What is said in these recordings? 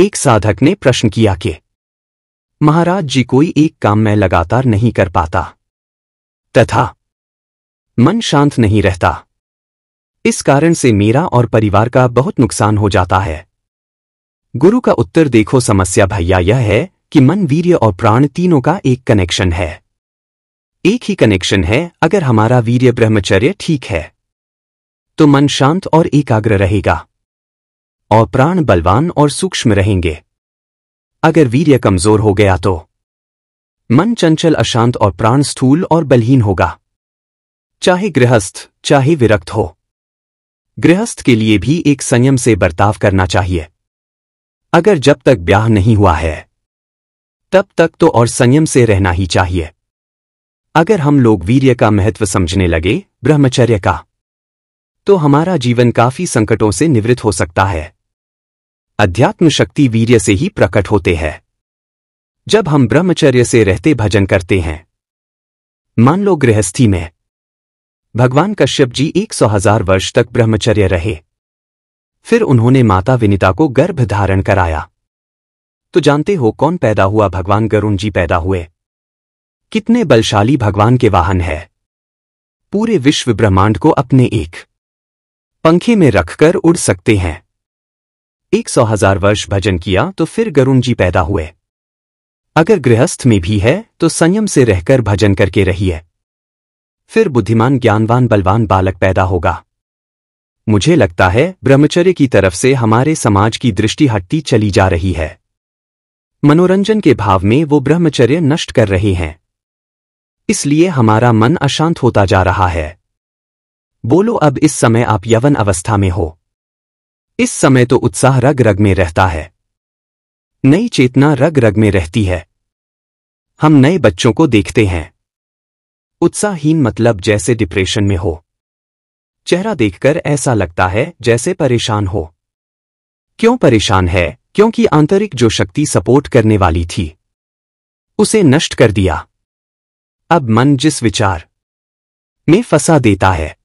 एक साधक ने प्रश्न किया कि महाराज जी कोई एक काम मैं लगातार नहीं कर पाता तथा मन शांत नहीं रहता इस कारण से मेरा और परिवार का बहुत नुकसान हो जाता है गुरु का उत्तर देखो समस्या भैया यह है कि मन वीर्य और प्राण तीनों का एक कनेक्शन है एक ही कनेक्शन है अगर हमारा वीर्य ब्रह्मचर्य ठीक है तो मन शांत और एकाग्र रहेगा और प्राण बलवान और सूक्ष्म रहेंगे अगर वीर्य कमजोर हो गया तो मन चंचल अशांत और प्राण स्थूल और बलहीन होगा चाहे गृहस्थ चाहे विरक्त हो गृहस्थ के लिए भी एक संयम से बर्ताव करना चाहिए अगर जब तक ब्याह नहीं हुआ है तब तक तो और संयम से रहना ही चाहिए अगर हम लोग वीर्य का महत्व समझने लगे ब्रह्मचर्य का तो हमारा जीवन काफी संकटों से निवृत्त हो सकता है अध्यात्म शक्ति वीर्य से ही प्रकट होते हैं जब हम ब्रह्मचर्य से रहते भजन करते हैं मान लो गृहस्थी में भगवान कश्यप जी एक सौ हजार वर्ष तक ब्रह्मचर्य रहे फिर उन्होंने माता विनिता को गर्भ धारण कराया तो जानते हो कौन पैदा हुआ भगवान गरुण जी पैदा हुए कितने बलशाली भगवान के वाहन है पूरे विश्व ब्रह्मांड को अपने एक पंखे में रखकर उड़ सकते हैं एक सौ हजार वर्ष भजन किया तो फिर गरुण जी पैदा हुए अगर गृहस्थ में भी है तो संयम से रहकर भजन करके रहिए फिर बुद्धिमान ज्ञानवान बलवान बालक पैदा होगा मुझे लगता है ब्रह्मचर्य की तरफ से हमारे समाज की दृष्टि हटती चली जा रही है मनोरंजन के भाव में वो ब्रह्मचर्य नष्ट कर रहे हैं इसलिए हमारा मन अशांत होता जा रहा है बोलो अब इस समय आप यवन अवस्था में हो इस समय तो उत्साह रग रग में रहता है नई चेतना रग रग में रहती है हम नए बच्चों को देखते हैं उत्साहहीन मतलब जैसे डिप्रेशन में हो चेहरा देखकर ऐसा लगता है जैसे परेशान हो क्यों परेशान है क्योंकि आंतरिक जो शक्ति सपोर्ट करने वाली थी उसे नष्ट कर दिया अब मन जिस विचार में फंसा देता है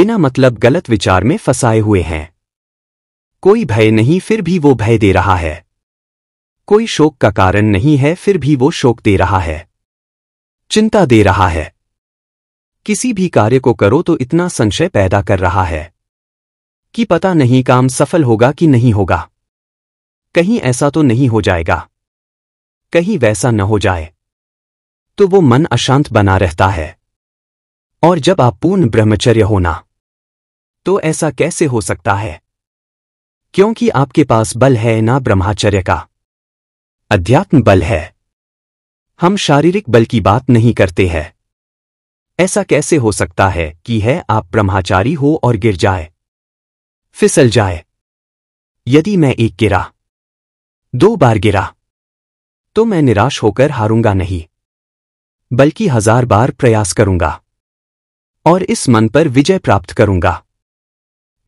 बिना मतलब गलत विचार में फंसाए हुए हैं कोई भय नहीं फिर भी वो भय दे रहा है कोई शोक का कारण नहीं है फिर भी वो शोक दे रहा है चिंता दे रहा है किसी भी कार्य को करो तो इतना संशय पैदा कर रहा है कि पता नहीं काम सफल होगा कि नहीं होगा कहीं ऐसा तो नहीं हो जाएगा कहीं वैसा न हो जाए तो वो मन अशांत बना रहता है और जब आप पूर्ण ब्रह्मचर्य होना तो ऐसा कैसे हो सकता है क्योंकि आपके पास बल है ना ब्रह्माचर्य का अध्यात्म बल है हम शारीरिक बल की बात नहीं करते हैं ऐसा कैसे हो सकता है कि है आप ब्रह्माचारी हो और गिर जाए फिसल जाए यदि मैं एक गिरा दो बार गिरा तो मैं निराश होकर हारूंगा नहीं बल्कि हजार बार प्रयास करूंगा और इस मन पर विजय प्राप्त करूंगा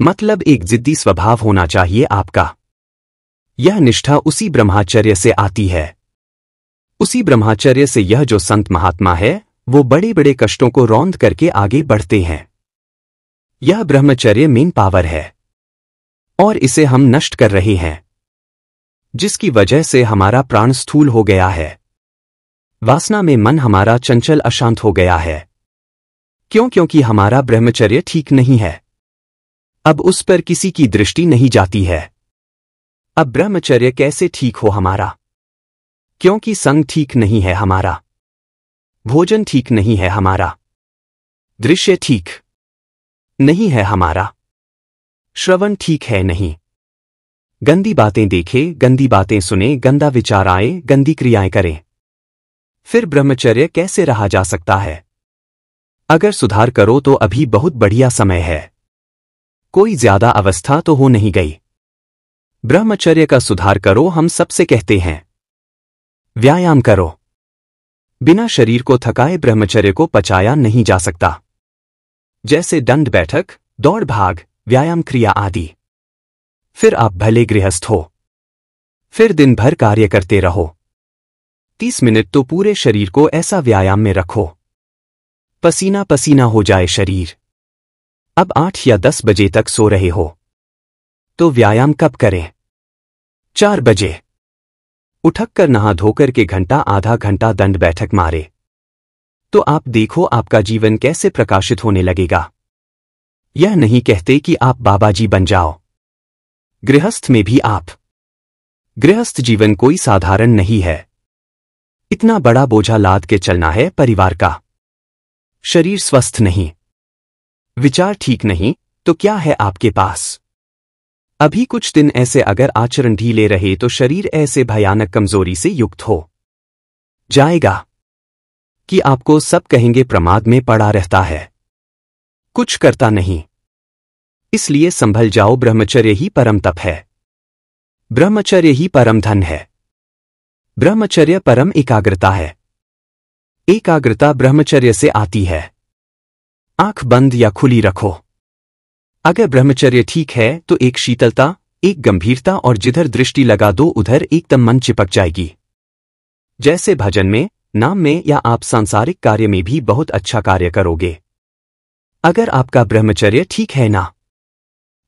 मतलब एक जिद्दी स्वभाव होना चाहिए आपका यह निष्ठा उसी ब्रह्माचर्य से आती है उसी ब्रह्माचर्य से यह जो संत महात्मा है वो बड़े बड़े कष्टों को रौंद करके आगे बढ़ते हैं यह ब्रह्मचर्य मेन पावर है और इसे हम नष्ट कर रहे हैं जिसकी वजह से हमारा प्राण स्थूल हो गया है वासना में मन हमारा चंचल अशांत हो गया है क्यों क्योंकि हमारा ब्रह्मचर्य ठीक नहीं है अब उस पर किसी की दृष्टि नहीं जाती है अब ब्रह्मचर्य कैसे ठीक हो हमारा क्योंकि संग ठीक नहीं है हमारा भोजन ठीक नहीं है हमारा दृश्य ठीक नहीं है हमारा श्रवण ठीक है नहीं गंदी बातें देखे गंदी बातें सुने गंदा विचार आए गंदी क्रियाएं करें फिर ब्रह्मचर्य कैसे रहा जा सकता है अगर सुधार करो तो अभी बहुत बढ़िया समय है कोई ज्यादा अवस्था तो हो नहीं गई ब्रह्मचर्य का सुधार करो हम सबसे कहते हैं व्यायाम करो बिना शरीर को थकाए ब्रह्मचर्य को पचाया नहीं जा सकता जैसे दंड बैठक दौड़ भाग व्यायाम क्रिया आदि फिर आप भले गृहस्थ हो फिर दिन भर कार्य करते रहो तीस मिनट तो पूरे शरीर को ऐसा व्यायाम में रखो पसीना पसीना हो जाए शरीर अब आठ या दस बजे तक सो रहे हो तो व्यायाम कब करें चार बजे उठक कर नहा धोकर के घंटा आधा घंटा दंड बैठक मारे तो आप देखो आपका जीवन कैसे प्रकाशित होने लगेगा यह नहीं कहते कि आप बाबाजी बन जाओ गृहस्थ में भी आप गृहस्थ जीवन कोई साधारण नहीं है इतना बड़ा बोझा लाद के चलना है परिवार का शरीर स्वस्थ नहीं विचार ठीक नहीं तो क्या है आपके पास अभी कुछ दिन ऐसे अगर आचरण ढीले रहे तो शरीर ऐसे भयानक कमजोरी से युक्त हो जाएगा कि आपको सब कहेंगे प्रमाद में पड़ा रहता है कुछ करता नहीं इसलिए संभल जाओ ब्रह्मचर्य ही परम तप है ब्रह्मचर्य ही परम धन है ब्रह्मचर्य परम एकाग्रता है एकाग्रता ब्रह्मचर्य से आती है आंख बंद या खुली रखो अगर ब्रह्मचर्य ठीक है तो एक शीतलता एक गंभीरता और जिधर दृष्टि लगा दो उधर एकदम मन चिपक जाएगी जैसे भजन में नाम में या आप सांसारिक कार्य में भी बहुत अच्छा कार्य करोगे अगर आपका ब्रह्मचर्य ठीक है ना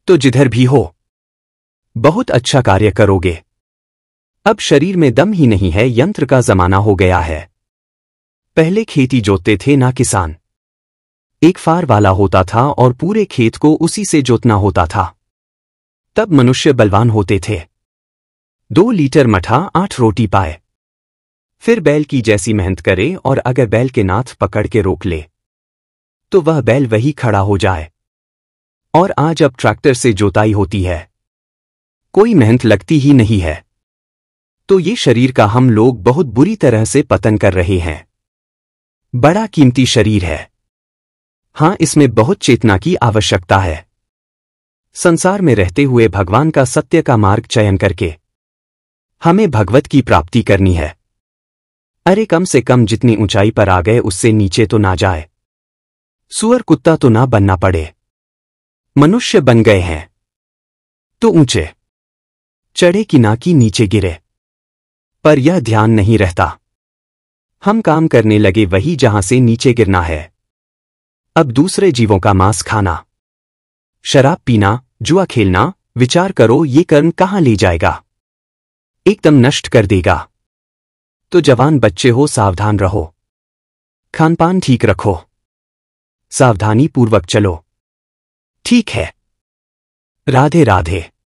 तो जिधर भी हो बहुत अच्छा कार्य करोगे अब शरीर में दम ही नहीं है यंत्र का जमाना हो गया है पहले खेती जोतते थे ना किसान एक फार वाला होता था और पूरे खेत को उसी से जोतना होता था तब मनुष्य बलवान होते थे दो लीटर मठा आठ रोटी पाए फिर बैल की जैसी मेहनत करे और अगर बैल के नाथ पकड़ के रोक ले तो वह बैल वही खड़ा हो जाए और आज अब ट्रैक्टर से जोताई होती है कोई मेहनत लगती ही नहीं है तो ये शरीर का हम लोग बहुत बुरी तरह से पतन कर रहे हैं बड़ा कीमती शरीर है हाँ इसमें बहुत चेतना की आवश्यकता है संसार में रहते हुए भगवान का सत्य का मार्ग चयन करके हमें भगवत की प्राप्ति करनी है अरे कम से कम जितनी ऊंचाई पर आ गए उससे नीचे तो ना जाए सुअर कुत्ता तो ना बनना पड़े मनुष्य बन गए हैं तो ऊंचे चढ़े कि ना कि नीचे गिरे पर यह ध्यान नहीं रहता हम काम करने लगे वही जहां से नीचे गिरना है अब दूसरे जीवों का मांस खाना शराब पीना जुआ खेलना विचार करो ये कर्म कहाँ ले जाएगा एकदम नष्ट कर देगा तो जवान बच्चे हो सावधान रहो खानपान ठीक रखो सावधानी पूर्वक चलो ठीक है राधे राधे